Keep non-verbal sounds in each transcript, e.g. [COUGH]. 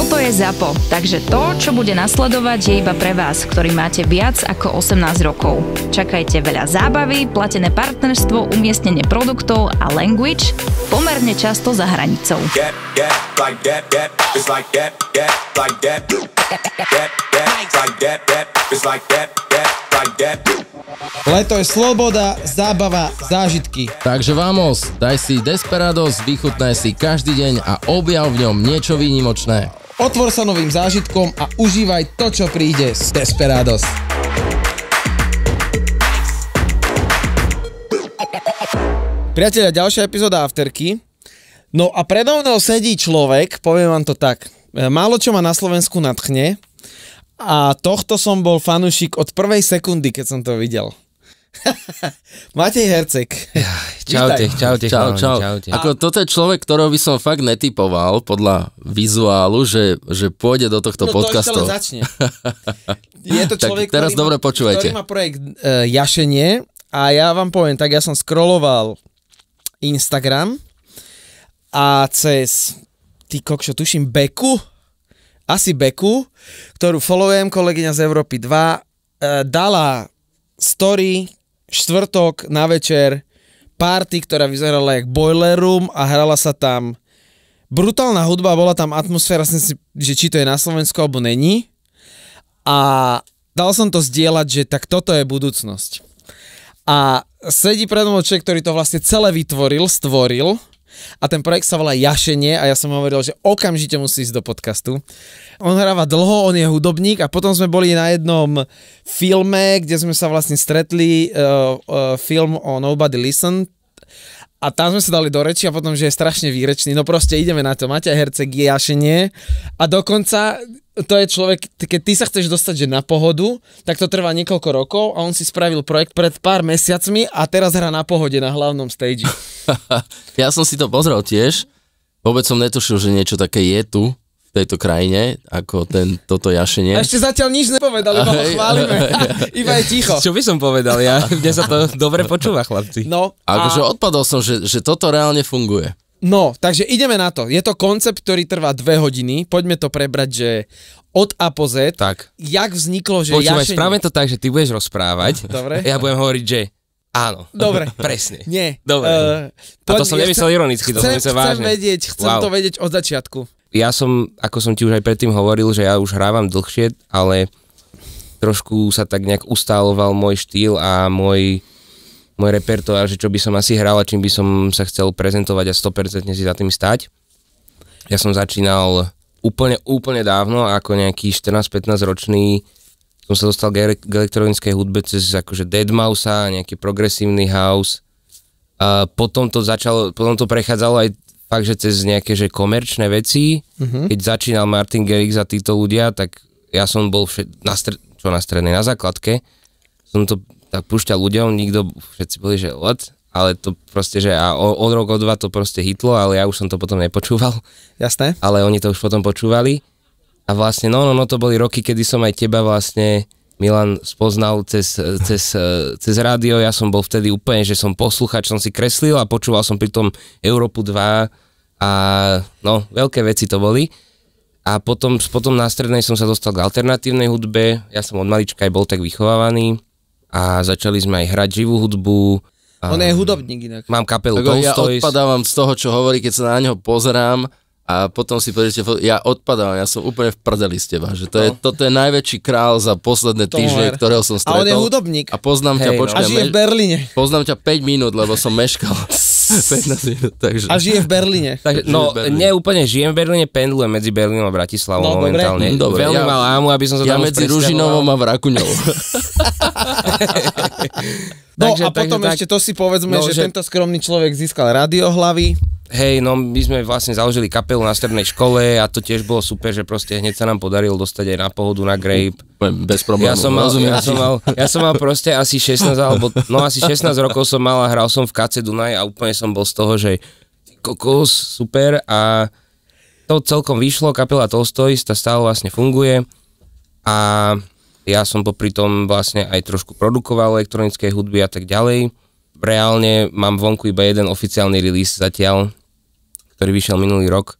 Toto je ZAPO, takže to, čo bude nasledovať, je iba pre vás, ktorý máte viac ako 18 rokov. Čakajte veľa zábavy, platené partnerstvo, umiestnenie produktov a language pomerne často za hranicou. Leto je sloboda, zábava, zážitky. Takže vamos, daj si Desperados, vychutnaj si každý deň a objav v ňom niečo výnimočné. Otvor sa novým zážitkom a užívaj to, čo príde z Desperados. Priatelia, ďalšia epizóda Afterky. No a predo mnou sedí človek, poviem vám to tak, e, málo čo ma na Slovensku natchne a tohto som bol fanúšik od prvej sekundy, keď som to videl. [LAUGHS] Matej Hercek. Čaute, čaute, čau, čau. čaute. Ako toto je človek, ktorého by som fakt netypoval podľa vizuálu, že, že pôjde do tohto no, podcastu. To začne. [LAUGHS] je to človek, tak teraz ktorý, dobre má, ktorý má projekt uh, Jašenie a ja vám poviem, tak ja som scrolloval Instagram a cez, ty kokšo, tuším, Beku, asi Beku, ktorú followujem, kolegyňa z Európy 2, uh, e, dala story, štvrtok na večer, party, ktorá vyzerala jak Boiler Room a hrala sa tam brutálna hudba, bola tam atmosféra, som si, že či to je na Slovensku alebo není. A dal som to zdieľať, že tak toto je budúcnosť. A sedí pred mnou človek, ktorý to vlastne celé vytvoril, stvoril a ten projekt sa volá Jašenie a ja som hovoril, že okamžite musí ísť do podcastu. On hráva dlho, on je hudobník a potom sme boli na jednom filme, kde sme sa vlastne stretli, uh, uh, film o Nobody Listen, a tam sme sa dali do reči a potom, že je strašne výrečný. No proste ideme na to. Maťa Herceg jašenie a dokonca to je človek, keď ty sa chceš dostať že na pohodu, tak to trvá niekoľko rokov a on si spravil projekt pred pár mesiacmi a teraz hrá na pohode na hlavnom stage. [LAUGHS] ja som si to pozrel tiež. Vôbec som netušil, že niečo také je tu. V tejto krajine, ako ten, toto jašenie. A ešte zatiaľ nič nepovedal, iba no, ho chválime. [LAUGHS] Iba je ticho. Čo by som povedal ja? [LAUGHS] Mne sa to dobre počúva, chlapci. No. A... Akože odpadol som, že, že toto reálne funguje. No, takže ideme na to. Je to koncept, ktorý trvá dve hodiny. Poďme to prebrať, že od A po Z. Tak. Jak vzniklo, že Počúvaj, jašenie... Počúvaj, to tak, že ty budeš rozprávať. [LAUGHS] Dobre. Ja budem hovoriť, že Áno. Dobre. Presne. Nie. Dobre. Uh, a to som ja nemyslel chcem, ironicky, to chcem, som myslel vážne. Vedieť, chcem wow. to vedieť od začiatku ja som, ako som ti už aj predtým hovoril, že ja už hrávam dlhšie, ale trošku sa tak nejak ustáloval môj štýl a môj, môj repertoár, že čo by som asi hral a čím by som sa chcel prezentovať a 100% si za tým stať. Ja som začínal úplne, úplne dávno, ako nejaký 14-15 ročný som sa dostal k, elektronickej hudbe cez akože Deadmausa, nejaký progresívny house. A potom to začalo, potom to prechádzalo aj fakt, že cez nejaké že komerčné veci, uh-huh. keď začínal Martin Gerix a títo ľudia, tak ja som bol všet, na, stre, čo na strednej, na základke, som to tak púšťal ľuďom, nikto, všetci boli, že what? Ale to proste, že a o, od rok, o dva to proste hitlo, ale ja už som to potom nepočúval. Jasné. Ale oni to už potom počúvali. A vlastne, no, no, no, to boli roky, kedy som aj teba vlastne Milan spoznal cez, cez, cez rádio. Ja som bol vtedy úplne, že som posluchač, som si kreslil a počúval som pri tom Európu 2 a no, veľké veci to boli. A potom, potom na strednej som sa dostal k alternatívnej hudbe. Ja som od malička aj bol tak vychovávaný a začali sme aj hrať živú hudbu. On je hudobník inak. Mám kapelu tak, Tolstojs. Ja odpadávam z toho, čo hovorí, keď sa na neho pozerám a potom si pozrite, ja odpadám, ja som úplne v prdeli s teba, že to no. je, toto je najväčší král za posledné týždne, ktorého som stretol. A on je hudobník. A poznám Hej, ťa, no. a žije v Berlíne. Poznám ťa 5 minút, lebo som meškal. 15 [LAUGHS] minút, takže. A žije v Berlíne. Takže, no, Berlíne. nie úplne, žijem v Berlíne, pendlujem medzi Berlínom a Bratislavou no, momentálne. Dobre. Mm, dobre Veľmi ja, mal ámu, aby som sa ja tam medzi Ružinovom a Vrakuňovom. [LAUGHS] no takže, a takže, potom tak, ešte to si povedzme, no, že, že tento skromný človek získal radiohlavy. Hej, no my sme vlastne založili kapelu na strednej škole a to tiež bolo super, že proste hneď sa nám podarilo dostať aj na pohodu na Grape. Bez problémov. Ja som mal, ja som mal, ja som mal proste asi 16 alebo, no asi 16 rokov som mal a hral som v KC Dunaj a úplne som bol z toho, že kokos, super a to celkom vyšlo, kapela Tolstoy, tá stále vlastne funguje a ja som popri tom vlastne aj trošku produkoval elektronické hudby a tak ďalej reálne mám vonku iba jeden oficiálny release zatiaľ, ktorý vyšiel minulý rok.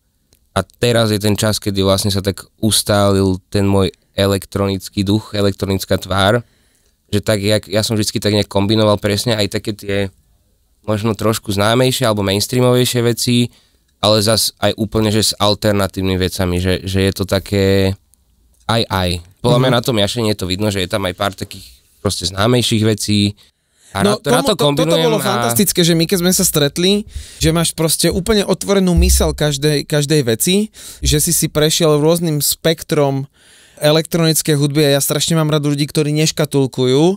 A teraz je ten čas, kedy vlastne sa tak ustálil ten môj elektronický duch, elektronická tvár, že tak jak, ja som vždycky tak nejak kombinoval presne aj také tie možno trošku známejšie alebo mainstreamovejšie veci, ale zas aj úplne, že s alternatívnymi vecami, že, že je to také aj aj. Podľa mm-hmm. mňa mhm. na tom jašení je to vidno, že je tam aj pár takých proste známejších vecí, a no, na, to, tomu, to, to toto bolo a... fantastické, že my keď sme sa stretli, že máš proste úplne otvorenú mysel každej, každej veci, že si si prešiel rôznym spektrom elektronické hudby a ja strašne mám rád ľudí, ktorí neškatulkujú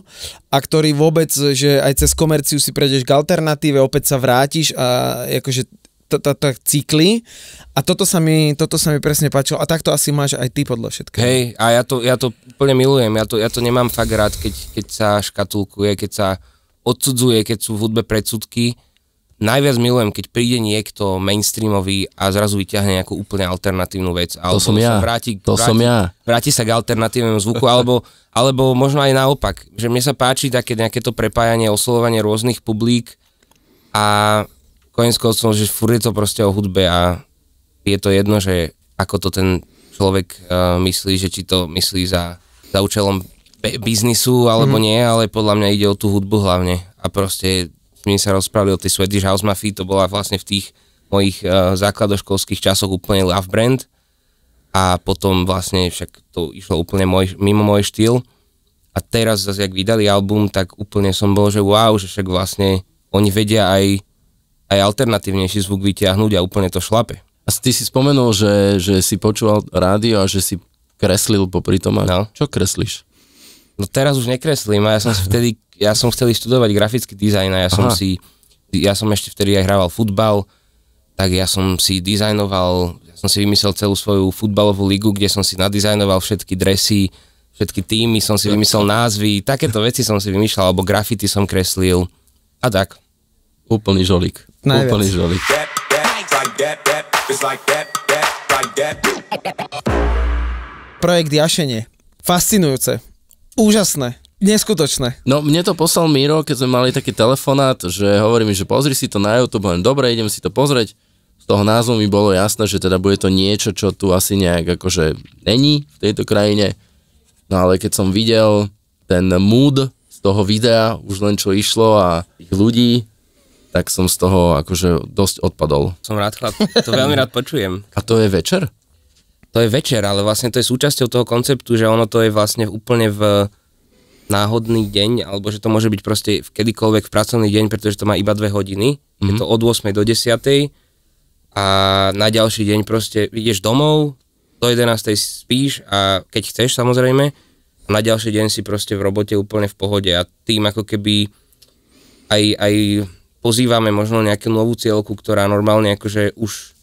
a ktorí vôbec, že aj cez komerciu si prejdeš k alternatíve, opäť sa vrátiš a akože tak cykly a toto sa, mi, toto sa mi presne páčilo a takto asi máš aj ty podľa všetkého. Hej, a ja to, ja to úplne milujem, ja to, ja to nemám fakt rád, keď, keď sa škatulkuje, keď sa odsudzuje, keď sú v hudbe predsudky. Najviac milujem, keď príde niekto mainstreamový a zrazu vyťahne nejakú úplne alternatívnu vec. Alebo som ja, vráti, to vráti, som ja. Vráti sa k alternatívnemu zvuku, alebo, alebo možno aj naopak. Že mne sa páči také nejaké to prepájanie, oslovovanie rôznych publik a konec koncov, že furt je to proste o hudbe a je to jedno, že ako to ten človek uh, myslí, že či to myslí za, za účelom biznisu alebo mm-hmm. nie, ale podľa mňa ide o tú hudbu hlavne. A proste sme sa rozprávali o tej Swedish House Mafia, to bola vlastne v tých mojich uh, základoškolských časoch úplne love brand a potom vlastne však to išlo úplne môj, mimo môj štýl a teraz zase, jak vydali album, tak úplne som bol, že wow, že však vlastne oni vedia aj, aj alternatívnejší zvuk vyťahnuť a úplne to šlape. A ty si spomenul, že, že si počúval rádio a že si kreslil popri tom. A no. Čo kreslíš? No teraz už nekreslím a ja som [LAUGHS] vtedy, ja som chcel študovať grafický dizajn a ja som Aha. si, ja som ešte vtedy aj hrával futbal, tak ja som si dizajnoval, ja som si vymyslel celú svoju futbalovú ligu, kde som si nadizajnoval všetky dresy, všetky týmy, som si vymyslel názvy, takéto veci som si vymýšľal, alebo grafity som kreslil a tak. Úplný žolík. Najviac. Úplný žolík. Projekt Jašenie. Fascinujúce úžasné. Neskutočné. No mne to poslal Miro, keď sme mali taký telefonát, že hovorí mi, že pozri si to na YouTube, len dobre, idem si to pozrieť. Z toho názvu mi bolo jasné, že teda bude to niečo, čo tu asi nejak akože není v tejto krajine. No ale keď som videl ten mood z toho videa, už len čo išlo a tých ľudí, tak som z toho akože dosť odpadol. Som rád, chlap, to veľmi rád počujem. A to je večer? to je večer, ale vlastne to je súčasťou toho konceptu, že ono to je vlastne úplne v náhodný deň, alebo že to môže byť proste v kedykoľvek v pracovný deň, pretože to má iba dve hodiny. Mm-hmm. Je mhm. to od 8 do 10 a na ďalší deň proste ideš domov, do 11 spíš a keď chceš samozrejme, a na ďalší deň si proste v robote úplne v pohode a tým ako keby aj, aj pozývame možno nejakú novú cieľku, ktorá normálne akože už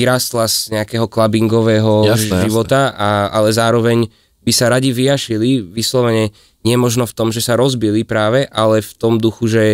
vyrástla z nejakého klabingového života, A, ale zároveň by sa radi vyjašili, vyslovene nie možno v tom, že sa rozbili práve, ale v tom duchu, že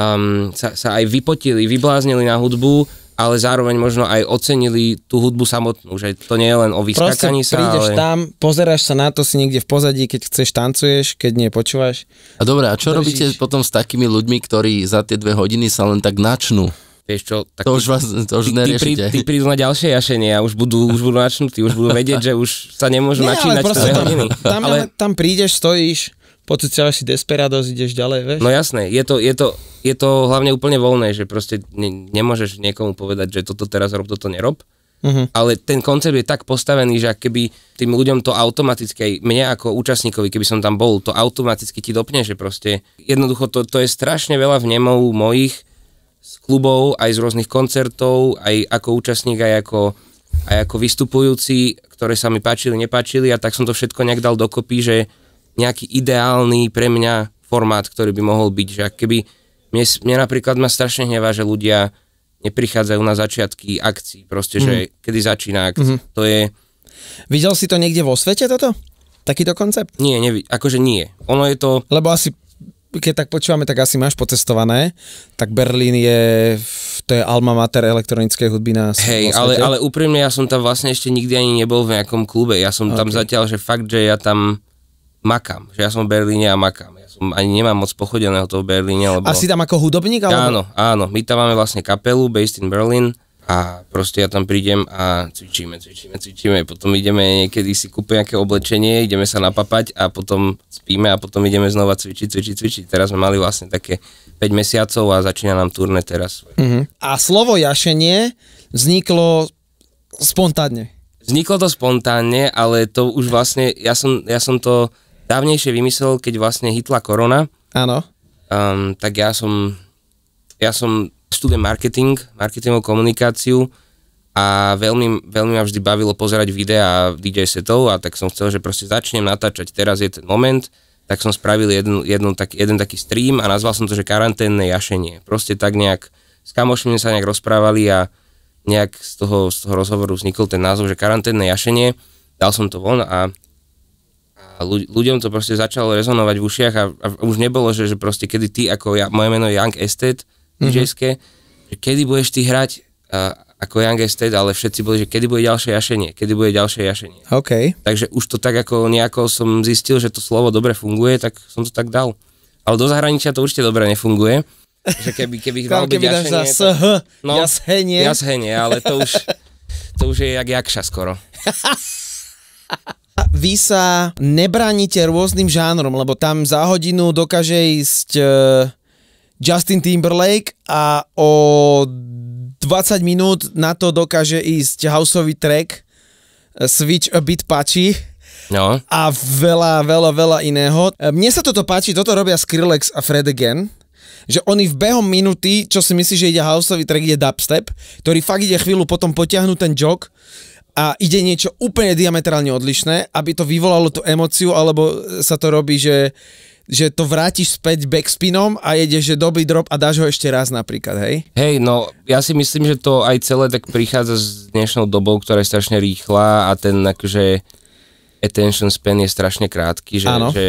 um, sa, sa aj vypotili, vybláznili na hudbu, ale zároveň možno aj ocenili tú hudbu samotnú, že to nie je len o vyskakaní sa, prídeš ale... tam, pozeráš sa na to si niekde v pozadí, keď chceš tancuješ, keď nie počúvaš. A dobre, a čo Držíš. robíte potom s takými ľuďmi, ktorí za tie dve hodiny sa len tak načnú? vieš čo, tak to už, vás, to už ty, ty, ty prídu na ďalšie jašenie a už budú, už budú načnutí, už budú vedieť, že už sa nemôžu Nie, načínať ale tam, Tam, ale... tam prídeš, stojíš, pocítiš si desperados, ideš ďalej, vieš? No jasné, je to, je to, je to hlavne úplne voľné, že proste ne, nemôžeš niekomu povedať, že toto teraz rob, toto nerob. Uh-huh. Ale ten koncept je tak postavený, že keby tým ľuďom to automaticky, aj mne ako účastníkovi, keby som tam bol, to automaticky ti dopne, že proste jednoducho to, to je strašne veľa vnemov mojich, z klubov, aj z rôznych koncertov, aj ako účastník, aj ako, aj ako vystupujúci, ktoré sa mi páčili, nepáčili a tak som to všetko nejak dal dokopy, že nejaký ideálny pre mňa formát, ktorý by mohol byť, že keby mne, mne napríklad ma strašne hnevá, že ľudia neprichádzajú na začiatky akcií, proste, mm. že mhm. kedy začína akcia, mm. to je... Videl si to niekde vo svete toto? Takýto koncept? Nie, nevi, akože nie. Ono je to... Lebo asi keď tak počúvame, tak asi máš pocestované, tak Berlín je, to je alma mater elektronickej hudby na Hej, ale, ale úprimne ja som tam vlastne ešte nikdy ani nebol v nejakom klube, ja som okay. tam zatiaľ, že fakt, že ja tam makám, že ja som v Berlíne a makám. Ja som ani nemám moc pochodeného toho v Berlíne. Lebo... A si tam ako hudobník? Alebo... Áno, áno. My tam máme vlastne kapelu Based in Berlin a proste ja tam prídem a cvičíme, cvičíme, cvičíme, potom ideme niekedy si kúpiť nejaké oblečenie, ideme sa napapať a potom spíme a potom ideme znova cvičiť, cvičiť, cvičiť. Teraz sme mali vlastne také 5 mesiacov a začína nám turné teraz. Uh-huh. A slovo jašenie vzniklo spontánne. Vzniklo to spontánne, ale to už vlastne, ja som, ja som to dávnejšie vymyslel, keď vlastne hitla korona. Áno. Um, tak ja som, ja som študujem marketing, marketingovú komunikáciu a veľmi, veľmi ma vždy bavilo pozerať videá DJ setov a tak som chcel, že proste začnem natáčať, teraz je ten moment, tak som spravil jeden, jeden, tak, jeden taký stream a nazval som to, že karanténne jašenie. Proste tak nejak, s kamošmi sa nejak rozprávali a nejak z toho, z toho rozhovoru vznikol ten názov, že karanténne jašenie, dal som to von a a ľuďom to proste začalo rezonovať v ušiach a, a už nebolo, že, že proste kedy ty ako ja, moje meno je Young Estate mm-hmm. dj že kedy budeš ty hrať uh, ako Young Estate, ale všetci boli, že kedy bude ďalšie jašenie, kedy bude ďalšie jašenie. Okay. Takže už to tak ako nejako som zistil, že to slovo dobre funguje, tak som to tak dal. Ale do zahraničia to určite dobre nefunguje. Že keby, keby ich mal [LAUGHS] byť jašenie. Za SH, no, jashenie. Jashenie, ale to už, to už je jak jakša skoro. [LAUGHS] Vy sa nebránite rôznym žánrom, lebo tam za hodinu dokáže ísť... E, Justin Timberlake a o 20 minút na to dokáže ísť houseový track e, Switch a bit páči no. a veľa, veľa, veľa iného. E, mne sa toto páči, toto robia Skrillex a Fred again že oni v behom minúty, čo si myslí, že ide houseový track, ide dubstep, ktorý fakt ide chvíľu potom potiahnu ten jog a ide niečo úplne diametrálne odlišné, aby to vyvolalo tú emociu, alebo sa to robí, že že to vrátiš späť backspinom a jedeš, že dobrý drop a dáš ho ešte raz napríklad, hej? Hej, no ja si myslím, že to aj celé tak prichádza s dnešnou dobou, ktorá je strašne rýchla a ten akože attention span je strašne krátky, že, že,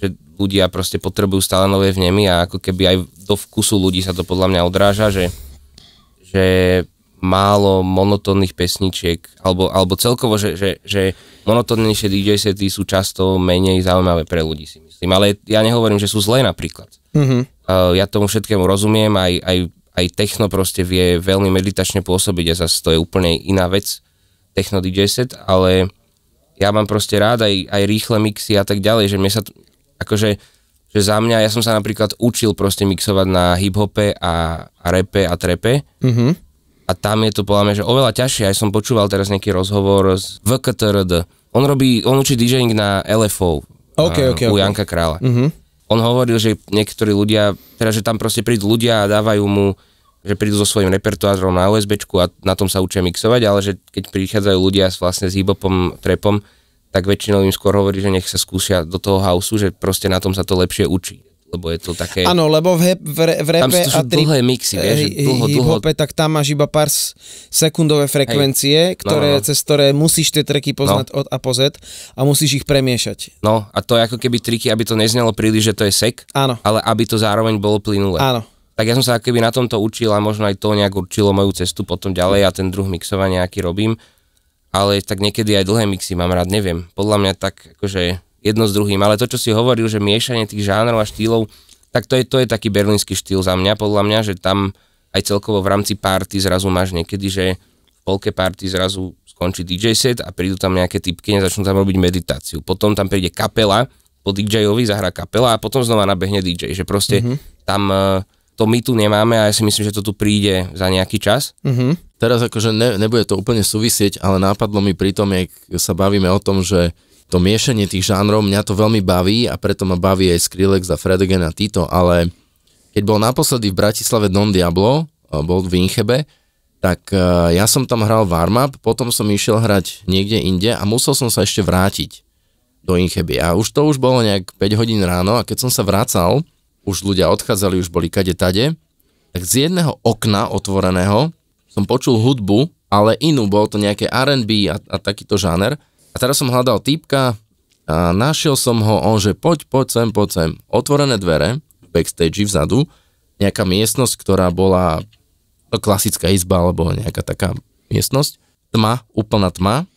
že ľudia proste potrebujú stále nové vnemy a ako keby aj do vkusu ľudí sa to podľa mňa odráža, že, že málo monotónnych pesničiek, alebo, alebo celkovo, že, že, že monotónnejšie DJ sety sú často menej zaujímavé pre ľudí, si myslím. Ale ja nehovorím, že sú zlé napríklad. Mm-hmm. Uh, ja tomu všetkému rozumiem, aj, aj, aj techno proste vie veľmi meditačne pôsobiť a zase to je úplne iná vec, techno DJ set, ale ja mám proste rád aj, aj rýchle mixy a tak ďalej, že mne sa, akože, že za mňa, ja som sa napríklad učil proste mixovať na hip-hope a, a repe a trepe, mm-hmm a tam je to podľa mňa že oveľa ťažšie. Aj som počúval teraz nejaký rozhovor z VKTRD. On robí, on učí DJing na LFO okay, okay, eh, u okay. Janka Krála. Uh-huh. On hovoril, že niektorí ľudia, teda že tam proste prídu ľudia a dávajú mu že prídu so svojím repertoárom na USBčku a na tom sa učia mixovať, ale že keď prichádzajú ľudia s vlastne s hibopom, trepom, tak väčšinou im skôr hovorí, že nech sa skúsia do toho houseu, že proste na tom sa to lepšie učí lebo je to také... Áno, lebo v, hep, v, re, v repe... Tam sú, a tri, dlhé mixy, vieš, dlho, dlho. Hope, tak tam máš iba pár sekundové frekvencie, Hej. No, no, no, ktoré, no, no. cez ktoré musíš tie treky poznať no. od a po Z a musíš ich premiešať. No, a to je ako keby triky, aby to neznelo príliš, že to je sek, Áno. ale aby to zároveň bolo plynulé. Áno. Tak ja som sa keby na tomto učil a možno aj to nejak určilo moju cestu potom ďalej a ten druh mixovania, aký robím. Ale tak niekedy aj dlhé mixy mám rád, neviem. Podľa mňa tak akože jedno s druhým. Ale to, čo si hovoril, že miešanie tých žánrov a štýlov, tak to je, to je taký berlínsky štýl za mňa, podľa mňa, že tam aj celkovo v rámci party zrazu máš niekedy, že v polke party zrazu skončí DJ set a prídu tam nejaké typky a začnú tam robiť meditáciu. Potom tam príde kapela, po DJ-ovi zahra kapela a potom znova nabehne DJ, že proste mm-hmm. tam eh, to my tu nemáme a ja si myslím, že to tu príde za nejaký čas. Mm-hmm. Teraz akože ne, nebude to úplne súvisieť, ale nápadlo mi pri tom, jak sa bavíme o tom, že to miešanie tých žánrov, mňa to veľmi baví a preto ma baví aj Skrillex a Fred a Tito, ale keď bol naposledy v Bratislave Don Diablo, bol v Inchebe, tak e, ja som tam hral warm-up, potom som išiel hrať niekde inde a musel som sa ešte vrátiť do Incheby. A už to už bolo nejak 5 hodín ráno a keď som sa vracal, už ľudia odchádzali, už boli kade tade, tak z jedného okna otvoreného som počul hudbu, ale inú, bol to nejaké R&B a, a takýto žáner a teraz som hľadal týpka a našiel som ho, on že poď, poď sem, poď sem. Otvorené dvere, backstage vzadu, nejaká miestnosť, ktorá bola no, klasická izba alebo nejaká taká miestnosť. Tma, úplná tma.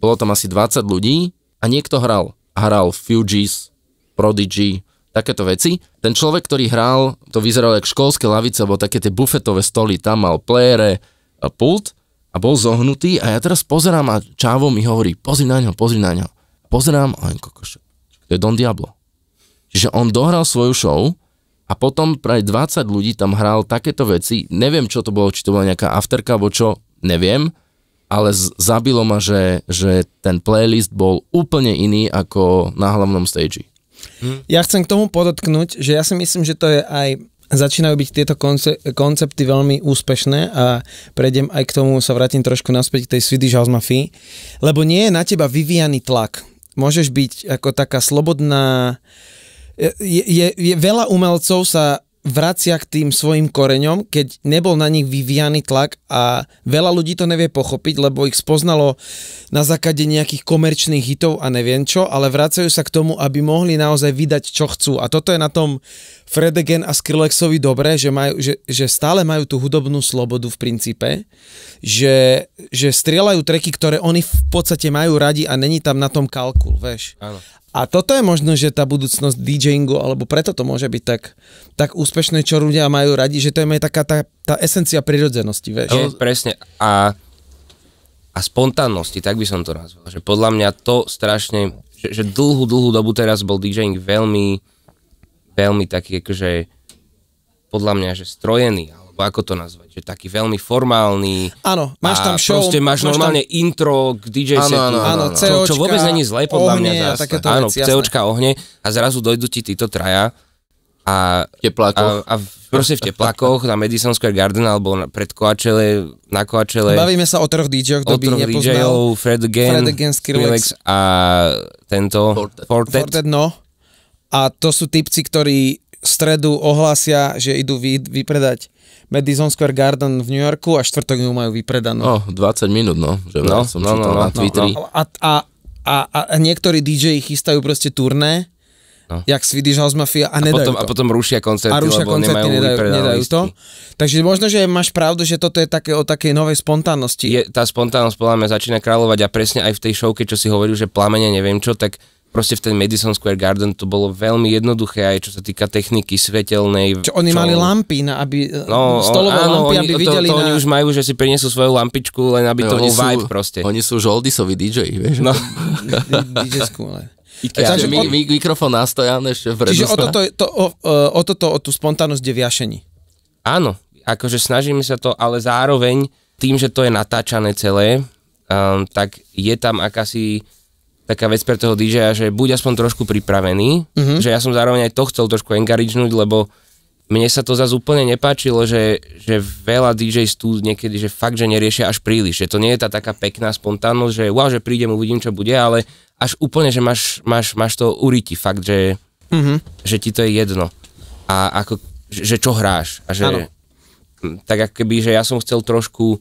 Bolo tam asi 20 ľudí a niekto hral. Hral Fugees, Prodigy, takéto veci. Ten človek, ktorý hral, to vyzeralo ako školské lavice, alebo také tie bufetové stoly, tam mal playere, pult a bol zohnutý a ja teraz pozerám a Čávo mi hovorí, pozri na ňo, pozri na ňo. Pozerám a len kokoš, to je Don Diablo. Čiže on dohral svoju show a potom pre 20 ľudí tam hral takéto veci, neviem čo to bolo, či to bola nejaká afterka, alebo čo, neviem, ale zabilo ma, že, že ten playlist bol úplne iný ako na hlavnom stage. Hm. Ja chcem k tomu podotknúť, že ja si myslím, že to je aj začínajú byť tieto konce- koncepty veľmi úspešné a prejdem aj k tomu, sa vrátim trošku naspäť k tej Swedish House Mafia, lebo nie je na teba vyvíjaný tlak. Môžeš byť ako taká slobodná... Je, je, je, veľa umelcov sa vracia k tým svojim koreňom, keď nebol na nich vyvíjaný tlak a veľa ľudí to nevie pochopiť, lebo ich spoznalo na základe nejakých komerčných hitov a neviem čo, ale vracajú sa k tomu, aby mohli naozaj vydať, čo chcú. A toto je na tom Fredegen a Skrillexovi dobré, že, majú, že, že stále majú tú hudobnú slobodu v princípe, že, že strieľajú treky, ktoré oni v podstate majú radi a není tam na tom kalkul, veš. Áno. A toto je možno, že tá budúcnosť DJingu, alebo preto to môže byť tak, tak úspešné, čo ľudia majú radi, že to je taká tá, tá esencia prirodzenosti, vieš? Je, presne. A, a spontánnosti, tak by som to nazval. Že podľa mňa to strašne, že, že dlhú, dlhú dobu teraz bol DJing veľmi, veľmi taký, akože podľa mňa, že strojený, ako to nazvať, že taký veľmi formálny. Áno, máš tam show. Proste máš, máš normálne tam... intro k DJ áno, setu. Áno, áno, áno. čo, čo vôbec není zle podľa ohne, mňa. Zás, áno, veci, COčka, ohne a zrazu dojdú ti títo traja a, v teplákoch. A, a proste v teplákoch na Madison Square Garden alebo na, pred Coachelle, na Coachelle. Bavíme sa o troch DJ-och, kto by troch nepoznal. DJ-ov, Fred Gen, Fred Again Skrillex. a tento Fortet. Fortet. Fortet, no. A to sú typci, ktorí v stredu ohlásia, že idú vy, vypredať Madison Square Garden v New Yorku a štvrtok ju majú vypredanú. No, 20 minút, no. Že no, som no, no, no, no, na Twitteri. No, no. A, a, a, a niektorí DJ chystajú proste turné, No. Jak Swedish House Mafia a, a nedajú potom, to. A potom rušia koncerty, a rušia lebo koncerty, nemajú nedajú, nedajú to. Takže možno, že máš pravdu, že toto je také o takej novej spontánnosti. Je, tá spontánnosť podľa mňa začína kráľovať a presne aj v tej showke, čo si hovoril, že plamene neviem čo, tak proste v ten Madison Square Garden to bolo veľmi jednoduché aj čo sa týka techniky svetelnej. Čo oni čo... mali lampy, na, aby e, no, stolové áno, lampy, oni, aby to, videli to, na... oni už majú, že si prinesú svoju lampičku, len aby no, to bol vibe proste. Oni sú žoldisoví DJ, vieš. No. [LAUGHS] DJ skúle. IKEA. Takže my, my, mikrofón nastojan ešte v Čiže o toto, to, o, e, o toto, o tú spontánnosť je viašení. Áno, akože snažíme sa to, ale zároveň tým, že to je natáčané celé, um, tak je tam akási taká vec pre toho DJ-a, že buď aspoň trošku pripravený, mm-hmm. že ja som zároveň aj to chcel trošku engaričnúť, lebo mne sa to zase úplne nepáčilo, že, že veľa DJ tu niekedy, že fakt, že neriešia až príliš, že to nie je tá taká pekná spontánnosť, že wow, že prídem, uvidím, čo bude, ale až úplne, že máš, máš, máš to uriti, fakt, že, mm-hmm. že ti to je jedno. A ako, že, že čo hráš. A že, ano. tak ako keby, že ja som chcel trošku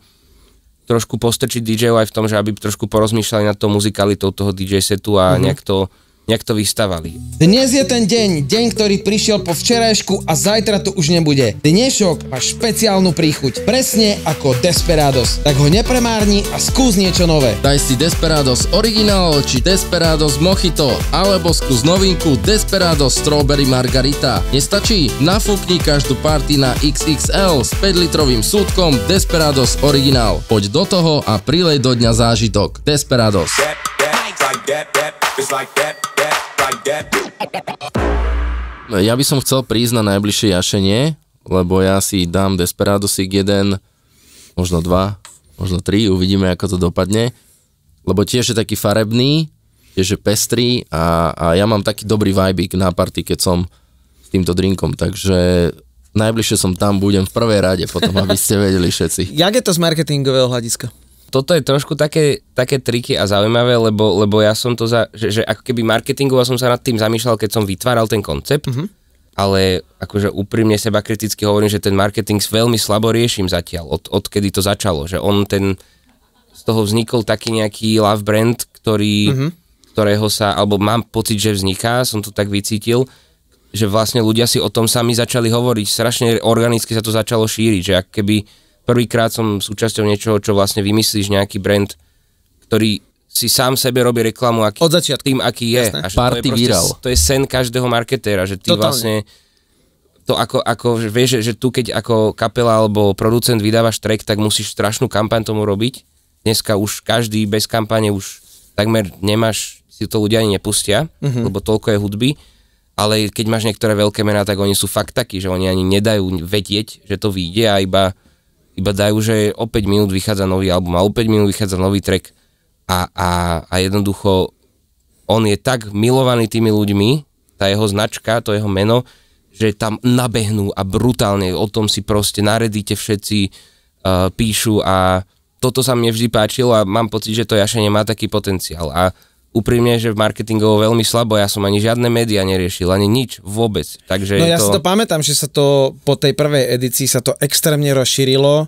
trošku postrčiť dj aj v tom, že aby trošku porozmýšľali nad tou muzikalitou toho DJ setu a mm-hmm. nejak to nejak to vystavali. Dnes je ten deň, deň, ktorý prišiel po včerajšku a zajtra to už nebude. Dnešok má špeciálnu príchuť, presne ako Desperados. Tak ho nepremárni a skús niečo nové. Daj si Desperados originál či Desperados Mojito, alebo skús novinku Desperados Strawberry Margarita. Nestačí? Nafúkni každú party na XXL s 5 litrovým súdkom Desperados originál. Poď do toho a prilej do dňa zážitok. Desperados. That, like it's like that. No, ja by som chcel prísť na najbližšie jašenie, lebo ja si dám Desperadosik 1, možno 2, možno 3, uvidíme ako to dopadne. Lebo tiež je taký farebný, tiež je pestrý a, a ja mám taký dobrý vibe na party, keď som s týmto drinkom, takže najbližšie som tam, budem v prvej rade potom, aby ste vedeli všetci. Jak je to z marketingového hľadiska? toto je trošku také, také triky a zaujímavé, lebo, lebo ja som to za, že, že ako keby marketingovo som sa nad tým zamýšľal, keď som vytváral ten koncept, mm-hmm. ale akože úprimne seba kriticky hovorím, že ten marketing veľmi slabo riešim zatiaľ, od, odkedy to začalo, že on ten, z toho vznikol taký nejaký love brand, ktorý, mm-hmm. ktorého sa, alebo mám pocit, že vzniká, som to tak vycítil, že vlastne ľudia si o tom sami začali hovoriť, strašne organicky sa to začalo šíriť, že ak keby Prvýkrát som súčasťou niečoho, čo vlastne vymyslíš nejaký brand, ktorý si sám sebe robí reklamu aký, od začiatku. tým, aký je. A že Party to, je proste, to je sen každého marketéra, že ty Totálne. vlastne to ako, ako že vieš, že, že tu keď ako kapela alebo producent vydávaš track, tak musíš strašnú kampaň tomu robiť. Dneska už každý bez kampane už takmer nemáš, si to ľudia ani nepustia, mm-hmm. lebo toľko je hudby. Ale keď máš niektoré veľké mená, tak oni sú fakt takí, že oni ani nedajú vedieť, že to vyjde a iba iba dajú, že o 5 minút vychádza nový album a o 5 minút vychádza nový track a, a, a jednoducho on je tak milovaný tými ľuďmi, tá jeho značka, to jeho meno, že tam nabehnú a brutálne o tom si proste naredíte všetci, uh, píšu a toto sa mne vždy páčilo a mám pocit, že to jašenie má taký potenciál a úprimne, že v marketingovo veľmi slabo, ja som ani žiadne médiá neriešil, ani nič, vôbec. Takže no ja to... si to pamätám, že sa to po tej prvej edícii sa to extrémne rozšírilo,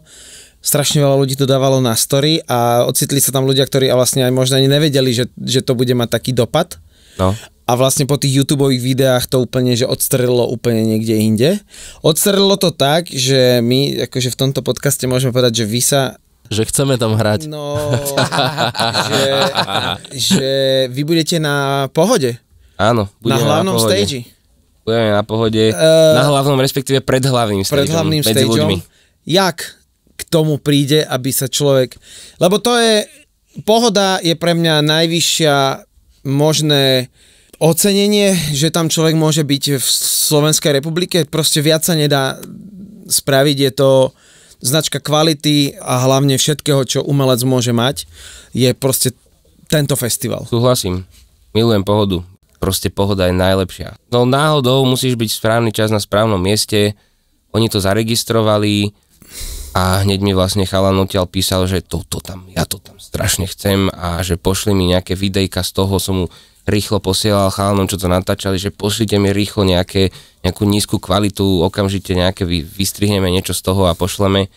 strašne veľa ľudí to dávalo na story a ocitli sa tam ľudia, ktorí vlastne aj možno ani nevedeli, že, že to bude mať taký dopad. No. A vlastne po tých YouTube videách to úplne, že odstrelilo úplne niekde inde. Odstrelilo to tak, že my akože v tomto podcaste môžeme povedať, že vy sa že chceme tam hrať. No, [LAUGHS] že, že vy budete na pohode. Áno, budeme na hlavnom na stage. Budeme na pohode, uh, na hlavnom, respektíve pred hlavným stageom, pred hlavným medzi stageom, ľuďmi. Jak k tomu príde, aby sa človek... Lebo to je... Pohoda je pre mňa najvyššia možné ocenenie, že tam človek môže byť v Slovenskej republike. Proste viac sa nedá spraviť. Je to značka kvality a hlavne všetkého, čo umelec môže mať, je proste tento festival. Súhlasím. Milujem pohodu. Proste pohoda je najlepšia. No náhodou musíš byť správny čas na správnom mieste. Oni to zaregistrovali, a hneď mi vlastne chalan odtiaľ písal, že toto to tam, ja to tam strašne chcem a že pošli mi nejaké videjka z toho, som mu rýchlo posielal chalanom, čo to natáčali, že pošlite mi rýchlo nejaké, nejakú nízku kvalitu, okamžite nejaké vy, vystrihneme niečo z toho a pošleme.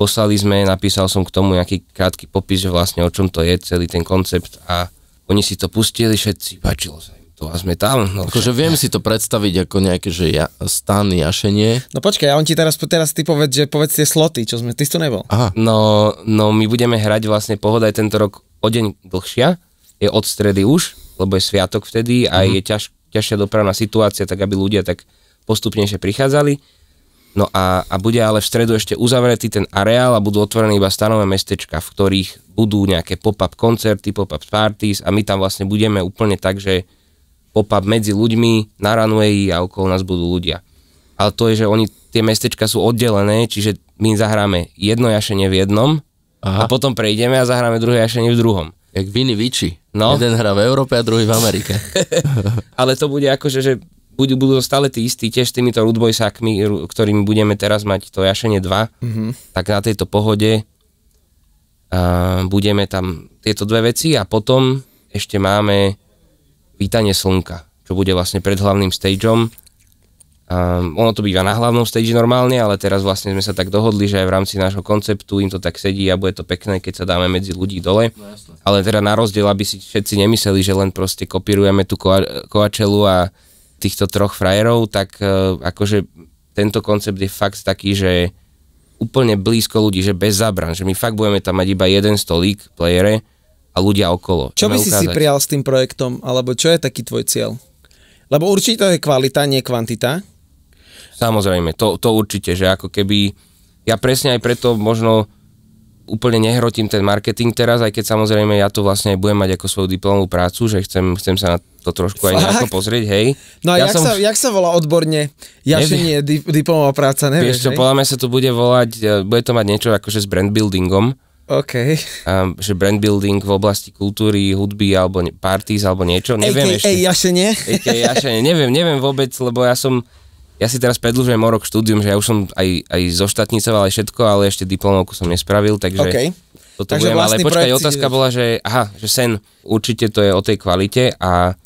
Poslali sme, napísal som k tomu nejaký krátky popis, že vlastne o čom to je, celý ten koncept a oni si to pustili všetci, páčilo sa im to a sme tam. No, akože viem si to predstaviť ako nejaké, že ja, stan, jašenie. No počkaj, ja on ti teraz, teraz ty povedz, že povedz tie sloty, čo sme, ty si tu nebol. Aha. No, no my budeme hrať vlastne pohodaj aj tento rok o deň dlhšia, je od stredy už, lebo je sviatok vtedy a mm-hmm. je ťaž, ťažšia dopravná situácia, tak aby ľudia tak postupnejšie prichádzali. No a, a bude ale v stredu ešte uzavretý ten areál a budú otvorené iba stanové mestečka, v ktorých budú nejaké pop-up koncerty, pop-up parties a my tam vlastne budeme úplne tak, že pop-up medzi ľuďmi na runway a okolo nás budú ľudia. Ale to je, že oni, tie mestečka sú oddelené, čiže my zahráme jedno jašenie v jednom Aha. a potom prejdeme a zahráme druhé jašenie v druhom. Jak Vini Vici. No. Jeden hrá v Európe a druhý v Amerike. [LAUGHS] Ale to bude ako, že budú, budú stále tí istí, tiež týmito rootboysákmi, ktorými budeme teraz mať to jašenie 2, mm-hmm. tak na tejto pohode uh, budeme tam tieto dve veci a potom ešte máme vítanie slnka, čo bude vlastne pred hlavným stageom. Um, ono to býva na hlavnom stage normálne, ale teraz vlastne sme sa tak dohodli, že aj v rámci nášho konceptu im to tak sedí a bude to pekné, keď sa dáme medzi ľudí dole. No, ale teda na rozdiel, aby si všetci nemysleli, že len proste kopírujeme tú koa- koačelu a týchto troch frajerov, tak uh, akože tento koncept je fakt taký, že úplne blízko ľudí, že bez zabran, že my fakt budeme tam mať iba jeden stolík playere, a ľudia okolo. Čo by si ukázať. si prijal s tým projektom, alebo čo je taký tvoj cieľ? Lebo určite to je kvalita, nie kvantita. Samozrejme, to, to určite, že ako keby, ja presne aj preto možno úplne nehrotím ten marketing teraz, aj keď samozrejme ja to vlastne aj budem mať ako svoju diplomovú prácu, že chcem, chcem sa na to trošku Fakt? aj nejako pozrieť, hej. No a ja jak, som... sa, jak sa volá odborne? Jašenie, diplomová práca, nevieš, Vieš čo, hej? podľa mňa sa to bude volať, e, bude to mať niečo akože s brand buildingom, OK. Um, že brand building v oblasti kultúry, hudby alebo ne, parties alebo niečo, neviem AKA ešte. Ej, jaše nie, neviem, neviem vôbec, lebo ja som, ja si teraz predlžujem o rok štúdium, že ja už som aj, aj zoštatnicoval aj všetko, ale ešte diplomovku som nespravil, takže... Okay. Toto takže budem, ale počkaj, projekt... otázka bola, že aha, že sen, určite to je o tej kvalite a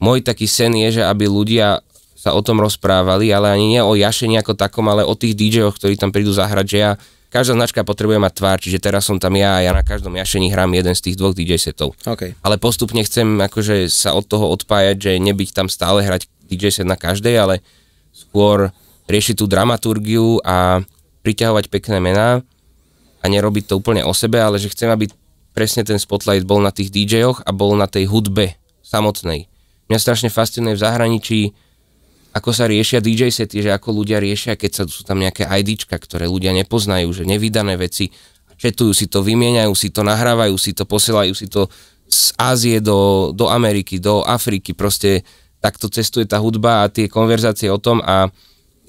môj taký sen je, že aby ľudia sa o tom rozprávali, ale ani nie o Jaše ako takom, ale o tých DJ-och, ktorí tam prídu zahrať, že ja Každá značka potrebuje mať tvár, čiže teraz som tam ja a ja na každom jašení hrám jeden z tých dvoch DJ setov. Okay. Ale postupne chcem akože sa od toho odpájať, že nebyť tam stále hrať DJ set na každej, ale skôr riešiť tú dramaturgiu a priťahovať pekné mená a nerobiť to úplne o sebe, ale že chcem, aby presne ten spotlight bol na tých DJ-och a bol na tej hudbe samotnej. Mňa strašne fascinuje v zahraničí ako sa riešia DJ sety, že ako ľudia riešia, keď sa sú tam nejaké IDčka, ktoré ľudia nepoznajú, že nevydané veci, četujú si to, vymieňajú si to, nahrávajú si to, posielajú si to z Ázie do, do Ameriky, do Afriky, proste takto cestuje tá hudba a tie konverzácie o tom a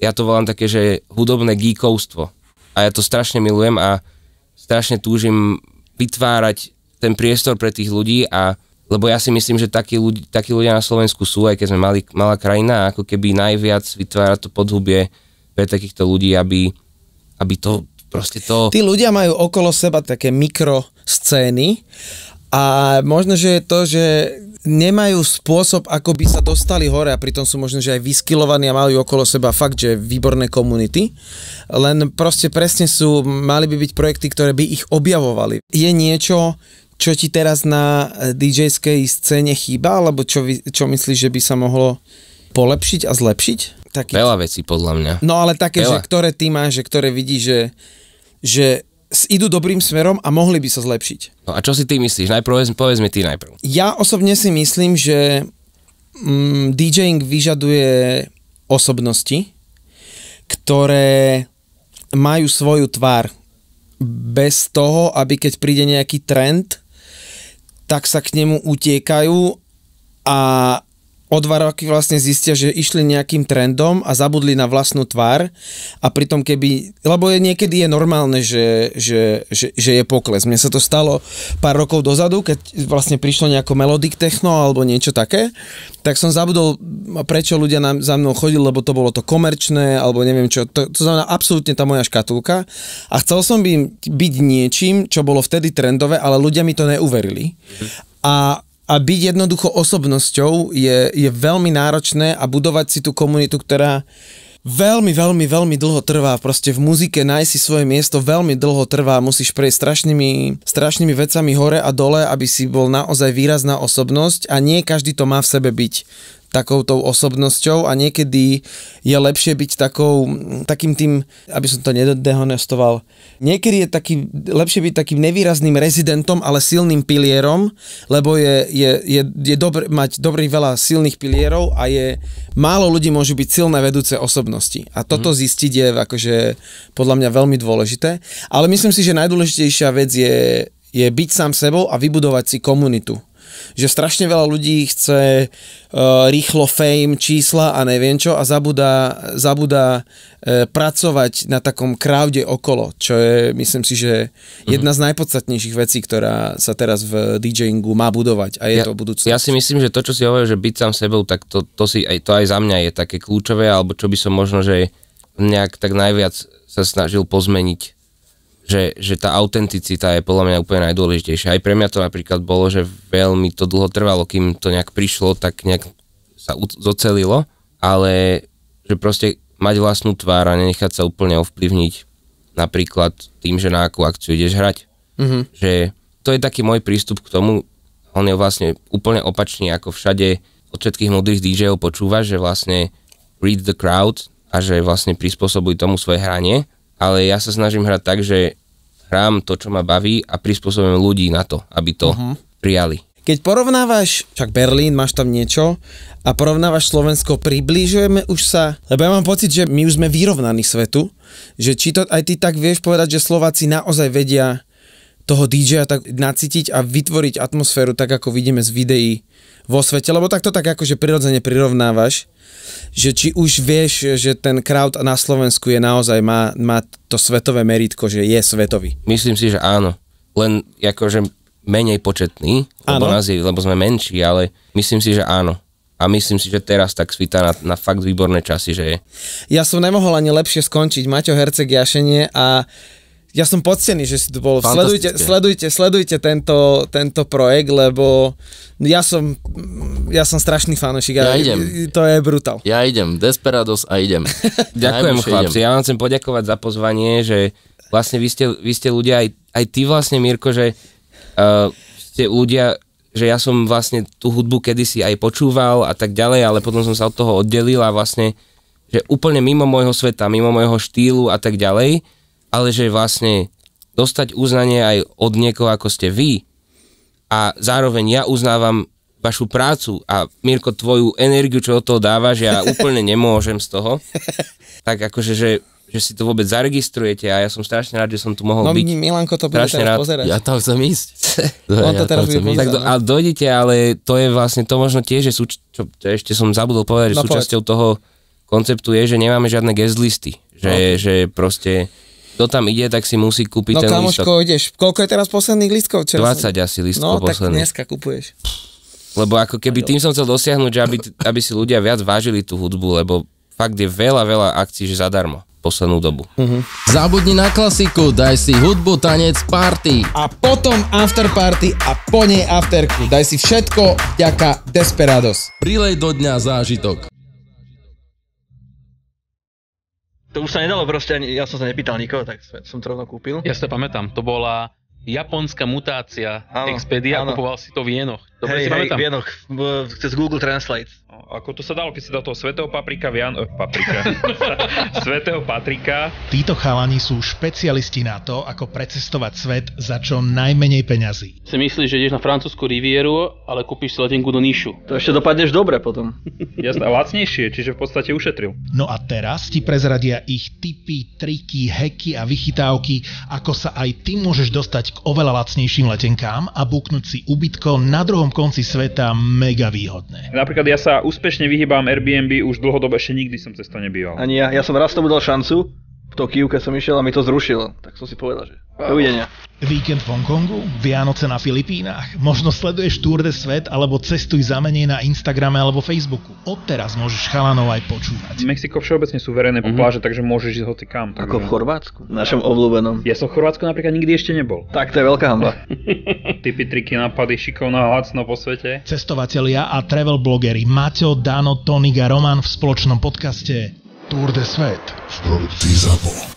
ja to volám také, že hudobné geekovstvo. A ja to strašne milujem a strašne túžim vytvárať ten priestor pre tých ľudí a lebo ja si myslím, že takí, ľudí, takí ľudia na Slovensku sú, aj keď sme mali, malá krajina, ako keby najviac vytvára to podhubie pre takýchto ľudí, aby, aby to proste to... Tí ľudia majú okolo seba také mikroscény a možno, že je to, že nemajú spôsob, ako by sa dostali hore a pritom sú možno, že aj vyskilovaní a majú okolo seba fakt, že výborné komunity, len proste presne sú, mali by byť projekty, ktoré by ich objavovali. Je niečo, čo ti teraz na eh, DJ-skej scéne chýba, alebo čo, čo myslíš, že by sa mohlo polepšiť a zlepšiť? Taký... Veľa vecí podľa mňa. No ale také, Veľa. že ktoré ty máš, že ktoré vidíš, že, že idú dobrým smerom a mohli by sa zlepšiť. No a čo si ty myslíš? Najprv povedz mi ty najprv. Ja osobne si myslím, že mm, DJing vyžaduje osobnosti, ktoré majú svoju tvár bez toho, aby keď príde nejaký trend, tak sa k nemu utiekajú a o dva roky vlastne zistia, že išli nejakým trendom a zabudli na vlastnú tvár a pritom keby, lebo je, niekedy je normálne, že, že, že, že je pokles. Mne sa to stalo pár rokov dozadu, keď vlastne prišlo nejako melodic techno alebo niečo také, tak som zabudol, prečo ľudia na, za mnou chodili, lebo to bolo to komerčné alebo neviem čo. To, to znamená absolútne tá moja škatulka a chcel som by byť niečím, čo bolo vtedy trendové, ale ľudia mi to neuverili. Mhm. A a byť jednoducho osobnosťou je, je veľmi náročné a budovať si tú komunitu, ktorá veľmi, veľmi, veľmi dlho trvá. Proste v muzike nájsť si svoje miesto veľmi dlho trvá. Musíš prejsť strašnými, strašnými vecami hore a dole, aby si bol naozaj výrazná osobnosť a nie každý to má v sebe byť tou osobnosťou a niekedy je lepšie byť takou, takým tým, aby som to nedehonestoval, niekedy je taký, lepšie byť takým nevýrazným rezidentom, ale silným pilierom, lebo je, je, je, je dobr, mať dobrý veľa silných pilierov a je málo ľudí môžu byť silné vedúce osobnosti. A toto mm. zistiť je akože podľa mňa veľmi dôležité. Ale myslím si, že najdôležitejšia vec je, je byť sám sebou a vybudovať si komunitu že strašne veľa ľudí chce uh, rýchlo fame, čísla a neviem čo a zabudá, zabudá uh, e, pracovať na takom kravde okolo, čo je myslím si, že mhm. jedna mm-hmm. z najpodstatnejších vecí, ktorá sa teraz v DJingu má budovať a je ja, to budúcnosť. Ja si myslím, že to, čo si hovoril, že byť sám sebou, tak to, to, si, aj, to aj za mňa je také kľúčové, alebo čo by som možno, že nejak tak najviac sa snažil pozmeniť že, že tá autenticita je podľa mňa úplne najdôležitejšia. Aj pre mňa to napríklad bolo, že veľmi to dlho trvalo, kým to nejak prišlo, tak nejak sa u- zocelilo, ale že proste mať vlastnú tvár a nenechať sa úplne ovplyvniť napríklad tým, že na akú akciu ideš hrať. Mm-hmm. Že to je taký môj prístup k tomu, on je vlastne úplne opačný ako všade od všetkých modrých DJ-ov počúvaš, že vlastne read the crowd a že vlastne prispôsobuj tomu svoje hranie ale ja sa snažím hrať tak, že hrám to, čo ma baví a prispôsobujem ľudí na to, aby to uh-huh. prijali. Keď porovnávaš, však Berlín, máš tam niečo a porovnávaš Slovensko, približujeme už sa, lebo ja mám pocit, že my už sme vyrovnaní svetu, že či to aj ty tak vieš povedať, že Slováci naozaj vedia toho DJ-a tak nacítiť a vytvoriť atmosféru tak, ako vidíme z videí vo svete, lebo tak to tak akože prirodzene prirovnávaš že či už vieš, že ten crowd na Slovensku je naozaj, má, má to svetové meritko, že je svetový. Myslím si, že áno. Len akože menej početný, lebo, nás je, lebo sme menší, ale myslím si, že áno. A myslím si, že teraz tak svíta na, na fakt výborné časy, že je. Ja som nemohol ani lepšie skončiť. Maťo Herceg Jašenie a ja som poctený, že si tu bol. Sledujte, sledujte, sledujte tento, tento projekt, lebo ja som, ja som strašný fanošik. Ja idem. To je brutál. Ja idem. Desperados a idem. [LAUGHS] Ďakujem chlapci. Idem. Ja vám chcem poďakovať za pozvanie, že vlastne vy ste, vy ste ľudia, aj, aj ty vlastne Mirko, že uh, ste ľudia, že ja som vlastne tú hudbu kedysi aj počúval a tak ďalej, ale potom som sa od toho oddelil a vlastne že úplne mimo môjho sveta, mimo môjho štýlu a tak ďalej ale že vlastne dostať uznanie aj od niekoho, ako ste vy a zároveň ja uznávam vašu prácu a Mirko, tvoju energiu, čo od toho dávaš, ja [LAUGHS] úplne nemôžem z toho. Tak akože, že že si to vôbec zaregistrujete a ja som strašne rád, že som tu mohol no, byť. No Milanko to bude strašne teraz rád. pozerať. Ja tam chcem ísť. [LAUGHS] On ja to teraz bude pozerať. Tak do, no. a dojdete, ale to je vlastne to možno tiež, že sú, čo, čo ešte som zabudol povedať, že no, súčasťou povedz. toho konceptu je, že nemáme žiadne guest listy. Že, no. že proste kto tam ide, tak si musí kúpiť no, ten kamoško, No ideš. Koľko je teraz posledných lístkov? Čo 20 som... asi lístkov no, posledných. No, tak dneska kupuješ. Lebo ako keby tým som chcel dosiahnuť, že aby, [LAUGHS] aby si ľudia viac vážili tú hudbu, lebo fakt je veľa, veľa akcií, že zadarmo poslednú dobu. Uh-huh. Zabudni na klasiku, daj si hudbu, tanec, party. A potom after party a po nej afterku. Daj si všetko vďaka Desperados. Prilej do dňa zážitok. to už sa nedalo proste, ani, ja som sa nepýtal nikoho, tak som to rovno kúpil. Ja sa pamätám, to bola japonská mutácia áno, Expedia, áno. kupoval si to v jenoch. Dobre hej, si hej, v jenoch, cez Google Translate. Ako to sa dalo, keď si dal toho svetého paprika, vian... Eh, paprika. [LAUGHS] svetého Patrika. Títo chalani sú špecialisti na to, ako precestovať svet za čo najmenej peňazí. Si myslíš, že ideš na francúzsku rivieru, ale kúpiš si letenku do Nišu. To ešte dopadneš dobre potom. [LAUGHS] Jasné, lacnejšie, čiže v podstate ušetril. No a teraz ti prezradia ich tipy, triky, heky a vychytávky, ako sa aj ty môžeš dostať k oveľa lacnejším letenkám a búknúť si ubytko na druhom konci sveta mega výhodné. Napríklad ja sa úspešne vyhýbam Airbnb, už dlhodobo ešte nikdy som cez to nebýval. Ani ja, ja som raz tomu dal šancu to Tokiuka som išiel a mi to zrušil. Tak som si povedal, že dovidenia. Víkend v Hongkongu, Vianoce na Filipínach. Možno sleduješ Tour de Svet alebo cestuj za menej na Instagrame alebo Facebooku. Odteraz môžeš chalanov aj počúvať. Mexiko všeobecne sú verejné mm-hmm. pláže, takže môžeš ísť hoci kam. Takže... Ako v Chorvátsku, našom obľúbenom. Ja som v Chorvátsku napríklad nikdy ešte nebol. Tak to je veľká hamba. [LAUGHS] Typy, triky, nápady, šikovná hlacno po svete. Cestovatelia a travel blogeri Maťo, Dano, Tonik a Roman v spoločnom podcaste Tour de svet. zapo.